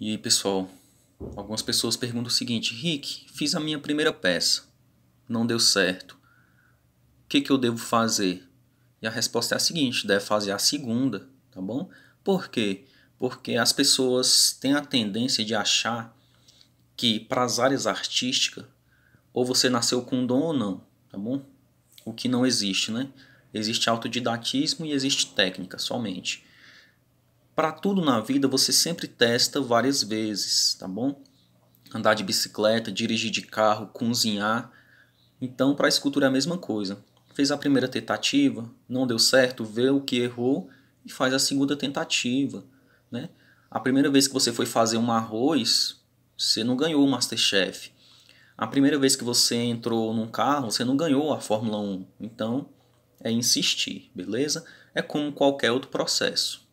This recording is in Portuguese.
E pessoal, algumas pessoas perguntam o seguinte: Rick, fiz a minha primeira peça, não deu certo. O que, que eu devo fazer? E a resposta é a seguinte: deve fazer a segunda, tá bom? Por quê? Porque as pessoas têm a tendência de achar que para as áreas artísticas, ou você nasceu com dom ou não, tá bom? O que não existe, né? Existe autodidatismo e existe técnica somente. Para tudo na vida você sempre testa várias vezes, tá bom? Andar de bicicleta, dirigir de carro, cozinhar. Então, para a escultura é a mesma coisa. Fez a primeira tentativa, não deu certo, vê o que errou e faz a segunda tentativa, né? A primeira vez que você foi fazer um arroz, você não ganhou o Masterchef. A primeira vez que você entrou num carro, você não ganhou a Fórmula 1. Então, é insistir, beleza? É como qualquer outro processo.